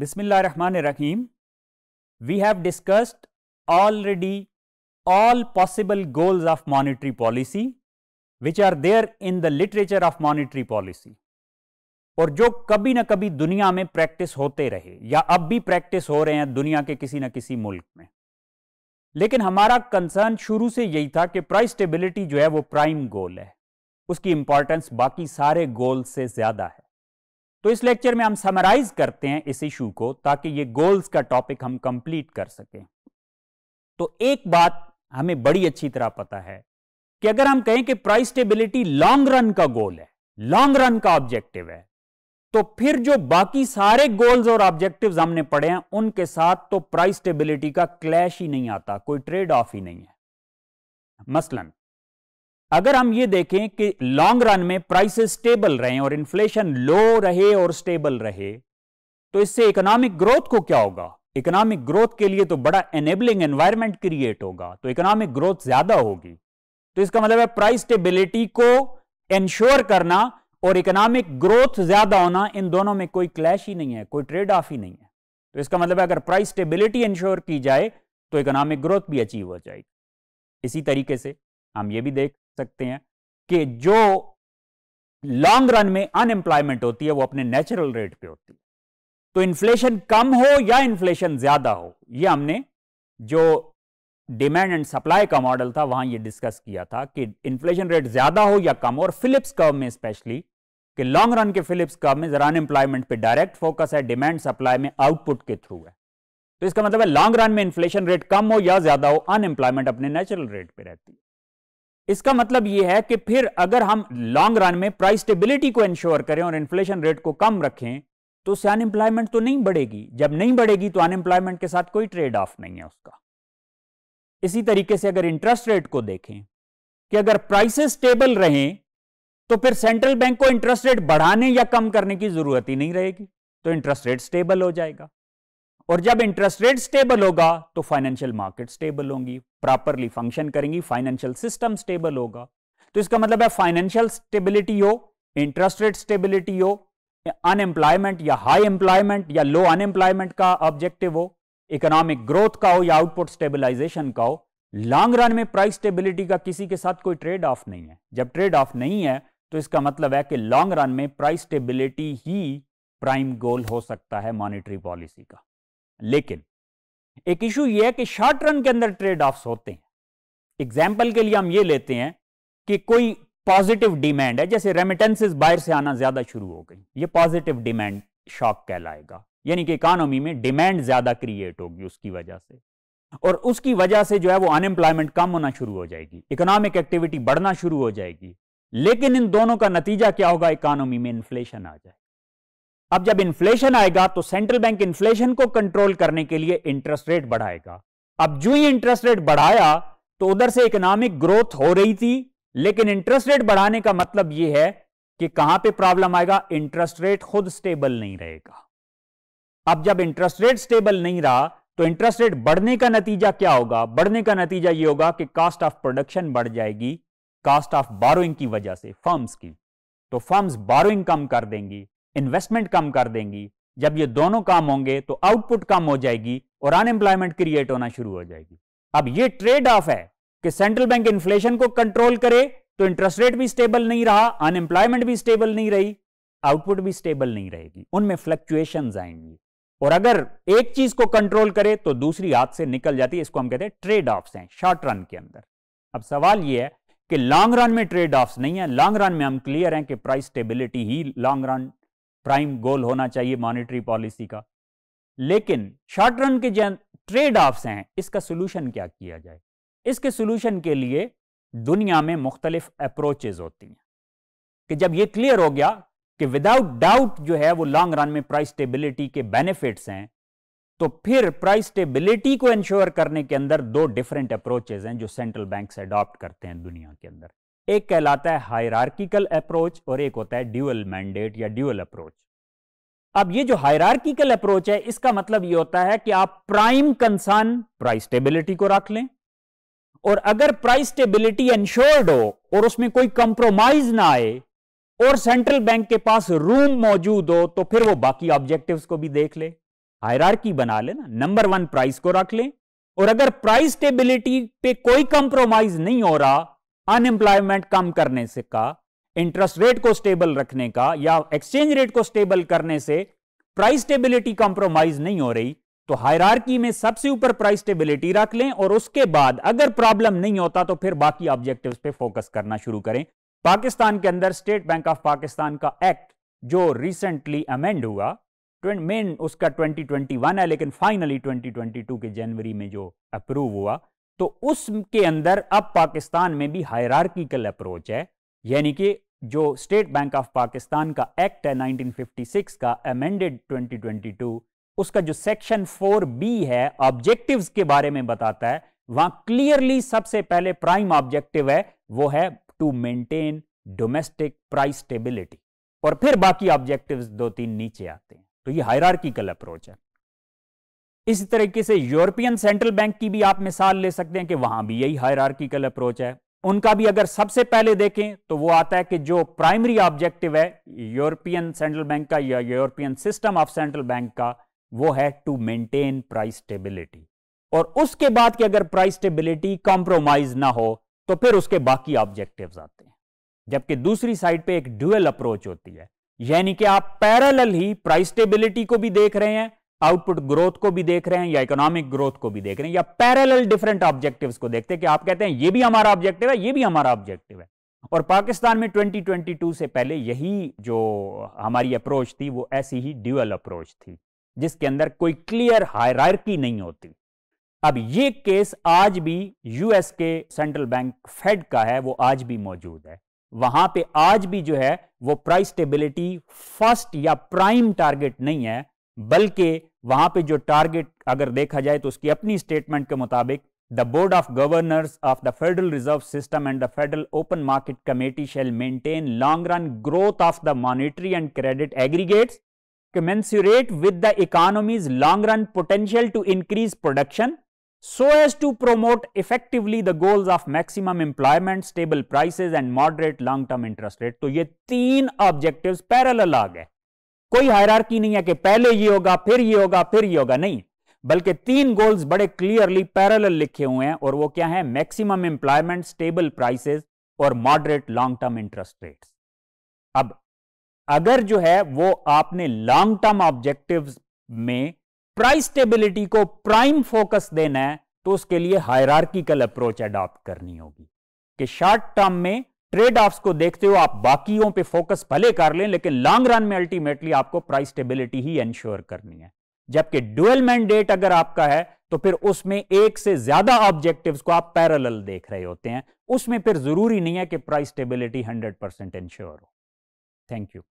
Bismillah Rahman Rahim. We have discussed already all possible goals of monetary policy which are there in the literature of monetary policy और जो कभी ना कभी दुनिया में practice होते रहे या अब भी प्रैक्टिस हो रहे हैं दुनिया के किसी ना किसी मुल्क में लेकिन हमारा कंसर्न शुरू से यही था कि प्राइस स्टेबिलिटी जो है वो प्राइम गोल है उसकी इंपॉर्टेंस बाकी सारे गोल से ज़्यादा है तो इस लेक्चर में हम समराइज करते हैं इस इशू को ताकि ये गोल्स का टॉपिक हम कंप्लीट कर सकें तो एक बात हमें बड़ी अच्छी तरह पता है कि अगर हम कहें कि प्राइस स्टेबिलिटी लॉन्ग रन का गोल है लॉन्ग रन का ऑब्जेक्टिव है तो फिर जो बाकी सारे गोल्स और ऑब्जेक्टिव्स हमने पढ़े हैं उनके साथ तो प्राइस स्टेबिलिटी का क्लैश ही नहीं आता कोई ट्रेड ऑफ ही नहीं है मसलन अगर हम ये देखें कि लॉन्ग रन में प्राइसेस स्टेबल रहे और इन्फ्लेशन लो रहे और स्टेबल रहे तो इससे इकोनॉमिक ग्रोथ को क्या होगा इकोनॉमिक ग्रोथ के लिए तो बड़ा एनेबलिंग एनवायरमेंट क्रिएट होगा तो इकोनॉमिक ग्रोथ ज्यादा होगी तो इसका मतलब है प्राइस स्टेबिलिटी को एंश्योर करना और इकोनॉमिक ग्रोथ ज्यादा होना इन दोनों में कोई क्लैश ही नहीं है कोई ट्रेड ऑफ ही नहीं है तो इसका मतलब है अगर प्राइस स्टेबिलिटी एंश्योर की जाए तो इकोनॉमिक ग्रोथ भी अचीव हो जाएगी इसी तरीके से हम ये भी देख सकते हैं कि जो लॉन्ग रन में अनएम्प्लॉयमेंट होती है वो अपने नेचुरल रेट पे होती है तो इन्फ्लेशन कम हो या इन्फ्लेशन ज्यादा हो ये हमने जो डिमांड एंड सप्लाई का मॉडल था वहां ये डिस्कस किया था कि इन्फ्लेशन रेट ज्यादा हो या कम हो और फिलिप्स कर्व में स्पेशली कि लॉन्ग रन के फिलिप्स कर्व में जरा अनएम्प्लॉयमेंट पे डायरेक्ट फोकस है डिमांड सप्लाई में आउटपुट के थ्रू है तो इसका मतलब है लॉन्ग रन में इन्फ्लेशन रेट कम हो या ज्यादा हो अनएम्प्लॉयमेंट अपने नेचुरल रेट पे रहती है इसका मतलब यह है कि फिर अगर हम लॉन्ग रन में प्राइस स्टेबिलिटी को इंश्योर करें और इन्फ्लेशन रेट को कम रखें तो उससे अनएम्प्लॉयमेंट तो नहीं बढ़ेगी जब नहीं बढ़ेगी तो अनएम्प्लॉयमेंट के साथ कोई ट्रेड ऑफ नहीं है उसका इसी तरीके से अगर इंटरेस्ट रेट को देखें कि अगर प्राइसेस स्टेबल रहें तो फिर सेंट्रल बैंक को इंटरेस्ट रेट बढ़ाने या कम करने की जरूरत ही नहीं रहेगी तो इंटरेस्ट रेट स्टेबल हो जाएगा और जब इंटरेस्ट रेट स्टेबल होगा तो फाइनेंशियल मार्केट स्टेबल होंगी प्रॉपरली फंक्शन करेंगी फाइनेंशियल सिस्टम स्टेबल होगा तो इसका मतलब है फाइनेंशियल स्टेबिलिटी हो इंटरेस्ट रेट स्टेबिलिटी हो अनएम्प्लॉयमेंट या हाई एम्प्लॉयमेंट या लो अनएम्प्लॉयमेंट का ऑब्जेक्टिव हो इकोनॉमिक ग्रोथ का हो या आउटपुट स्टेबिलाईजेशन का हो लॉन्ग रन में प्राइस स्टेबिलिटी का किसी के साथ कोई ट्रेड ऑफ नहीं है जब ट्रेड ऑफ नहीं है तो इसका मतलब है कि लॉन्ग रन में प्राइस स्टेबिलिटी ही प्राइम गोल हो सकता है मॉनेटरी पॉलिसी का लेकिन एक इशू यह है कि शॉर्ट रन के अंदर ट्रेड ऑफ होते हैं एग्जाम्पल के लिए हम ये लेते हैं कि कोई पॉजिटिव डिमांड है जैसे रेमिटेंसिस बाहर से आना ज्यादा शुरू हो गई ये पॉजिटिव डिमांड शॉक कहलाएगा यानी कि इकॉनॉमी में डिमांड ज्यादा क्रिएट होगी उसकी वजह से और उसकी वजह से जो है वो अनएम्प्लॉयमेंट कम होना शुरू हो जाएगी इकोनॉमिक एक्टिविटी बढ़ना शुरू हो जाएगी लेकिन इन दोनों का नतीजा क्या होगा इकॉनॉमी में इन्फ्लेशन आ जाएगी अब जब इन्फ्लेशन आएगा तो सेंट्रल बैंक इन्फ्लेशन को कंट्रोल करने के लिए इंटरेस्ट रेट बढ़ाएगा अब जो ही इंटरेस्ट रेट बढ़ाया तो उधर से इकोनॉमिक ग्रोथ हो रही थी लेकिन इंटरेस्ट रेट बढ़ाने का मतलब यह है कि कहां पे प्रॉब्लम आएगा इंटरेस्ट रेट खुद स्टेबल नहीं रहेगा अब जब इंटरेस्ट रेट स्टेबल नहीं रहा तो इंटरेस्ट रेट बढ़ने का नतीजा क्या होगा बढ़ने का नतीजा यह होगा कि कास्ट ऑफ प्रोडक्शन बढ़ जाएगी कास्ट ऑफ बारोइंग की वजह से फर्म्स की तो फर्म्स बारोइंग कम कर देंगी इन्वेस्टमेंट कम कर देंगी जब ये दोनों काम होंगे तो आउटपुट कम हो जाएगी और अनएम्प्लॉयमेंट क्रिएट होना शुरू हो जाएगी अब ये ट्रेड ऑफ है कि सेंट्रल बैंक इन्फ्लेशन को कंट्रोल करे तो इंटरेस्ट रेट भी स्टेबल नहीं रहा अनएम्प्लॉयमेंट भी स्टेबल नहीं रही आउटपुट भी स्टेबल नहीं रहेगी उनमें फ्लक्चुएशन आएंगी और अगर एक चीज को कंट्रोल करे तो दूसरी हाथ से निकल जाती है इसको हम कहते हैं ट्रेड ऑफ हैं शॉर्ट रन के अंदर अब सवाल यह है कि लॉन्ग रन में ट्रेड ऑफ नहीं है लॉन्ग रन में हम क्लियर हैं कि प्राइस स्टेबिलिटी ही लॉन्ग रन प्राइम गोल होना चाहिए मॉनेटरी पॉलिसी का लेकिन शॉर्ट रन के ट्रेड ऑफ्स हैं इसका सोल्यूशन क्या किया जाए इसके सोल्यूशन के लिए दुनिया में मुख्तलिफ अप्रोचेज होती हैं कि जब ये क्लियर हो गया कि विदाउट डाउट जो है वो लॉन्ग रन में प्राइस स्टेबिलिटी के बेनिफिट्स हैं तो फिर प्राइस स्टेबिलिटी को इंश्योर करने के अंदर दो डिफरेंट अप्रोचेज हैं जो सेंट्रल बैंक अडॉप्ट करते हैं दुनिया के अंदर एक कहलाता है हायरार्किकल अप्रोच और एक होता है ड्यूअल मैंडेट या ड्यूअल अप्रोच अब ये जो हायरार्किकल अप्रोच है इसका मतलब ये होता है कि आप प्राइम कंसर्न प्राइस स्टेबिलिटी को रख लें और अगर प्राइस स्टेबिलिटी इंश्योर्ड हो और उसमें कोई कंप्रोमाइज ना आए और सेंट्रल बैंक के पास रूम मौजूद हो तो फिर वो बाकी ऑब्जेक्टिव्स को भी देख ले हायरार्की बना ले ना नंबर वन प्राइस को रख लें और अगर प्राइस स्टेबिलिटी पे कोई कंप्रोमाइज नहीं हो रहा अनएम्प्लॉयमेंट कम करने से का इंटरेस्ट रेट को स्टेबल रखने का या एक्सचेंज रेट को स्टेबल करने से प्राइस स्टेबिलिटी कॉम्प्रोमाइज नहीं हो रही तो हायरार्की में सबसे ऊपर प्राइस स्टेबिलिटी रख लें और उसके बाद अगर प्रॉब्लम नहीं होता तो फिर बाकी ऑब्जेक्टिव्स पे फोकस करना शुरू करें पाकिस्तान के अंदर स्टेट बैंक ऑफ पाकिस्तान का एक्ट जो रिसेंटली अमेंड हुआ मेन उसका 2021 है लेकिन फाइनली 2022 के जनवरी में जो अप्रूव हुआ तो उसके अंदर अब पाकिस्तान में भी हायरार्किकल अप्रोच है यानी कि जो स्टेट बैंक ऑफ पाकिस्तान का एक्ट है 1956 का अमेंडेड 2022 उसका जो सेक्शन बी है ऑब्जेक्टिव्स के बारे में बताता है वहां क्लियरली सबसे पहले प्राइम ऑब्जेक्टिव है वो है to maintain domestic price stability और फिर बाकी ऑब्जेक्टिव्स दो तीन नीचे आते हैं तो ये हायरार्किकल अप्रोच है इसी तरीके से यूरोपियन सेंट्रल बैंक की भी आप मिसाल ले सकते हैं कि वहां भी यही हायरार्किकल अप्रोच है उनका भी अगर सबसे पहले देखें तो वो आता है कि जो प्राइमरी ऑब्जेक्टिव है यूरोपियन सेंट्रल बैंक का या European system of central bank का वो है टू मेंटेन प्राइस स्टेबिलिटी और उसके बाद की अगर प्राइस स्टेबिलिटी कॉम्प्रोमाइज ना हो तो फिर उसके बाकी ऑब्जेक्टिव आते हैं जबकि दूसरी साइड पर एक ड्यूएल अप्रोच होती है यानी कि आप पैरल ही प्राइस स्टेबिलिटी को भी देख रहे हैं आउटपुट ग्रोथ को भी देख रहे हैं या इकोनॉमिक ग्रोथ को भी देख रहे हैं या पैरेलल डिफरेंट ऑब्जेक्टिव्स को देखते हैं कि आप कहते हैं ये भी हमारा ऑब्जेक्टिव है ये भी हमारा ऑब्जेक्टिव है और पाकिस्तान में 2022 से पहले यही जो हमारी अप्रोच थी वो ऐसी ही ड्यूअल अप्रोच थी जिसके अंदर कोई क्लियर हायरकी नहीं होती अब ये केस आज भी यूएस के सेंट्रल बैंक फेड का है वो आज भी मौजूद है वहां पे आज भी जो है वो प्राइस स्टेबिलिटी फर्स्ट या प्राइम टारगेट नहीं है बल्कि वहां पे जो टारगेट अगर देखा जाए तो उसकी अपनी स्टेटमेंट के मुताबिक the board of governors of the federal reserve system and the federal open market committee shall maintain long run growth of the monetary and credit aggregate commensurate with the economy's long run potential to increase production so as to promote effectively the goals of maximum employment stable prices and moderate long term interest rate तो ye तीन objective parallel aa gaye कोई hierarchy नहीं है कि पहले ये होगा फिर ये होगा फिर ये होगा नहीं बल्कि तीन गोल्स बड़े क्लियरली पैरल लिखे हुए हैं और वो क्या है मैक्सिमम एम्प्लॉयमेंट स्टेबल प्राइसेस और moderate long term interest rate अब अगर जो है वो आपने लॉन्ग टर्म ऑब्जेक्टिव में प्राइस स्टेबिलिटी को प्राइम फोकस देना है तो उसके लिए हायरार्किकल अप्रोच अडॉप्ट करनी होगी कि शॉर्ट टर्म में ट्रेड ऑफ्स को देखते हो आप बाकियों पे फोकस भले कर लें लेकिन लॉन्ग रन में अल्टीमेटली आपको प्राइस स्टेबिलिटी ही एंश्योर करनी है जबकि ड्यूएल मैंडेट अगर आपका है तो फिर उसमें एक से ज्यादा ऑब्जेक्टिव्स को आप पैरेलल देख रहे होते हैं उसमें फिर जरूरी नहीं है कि प्राइस स्टेबिलिटी 100 परसेंट इंश्योर हो थैंक यू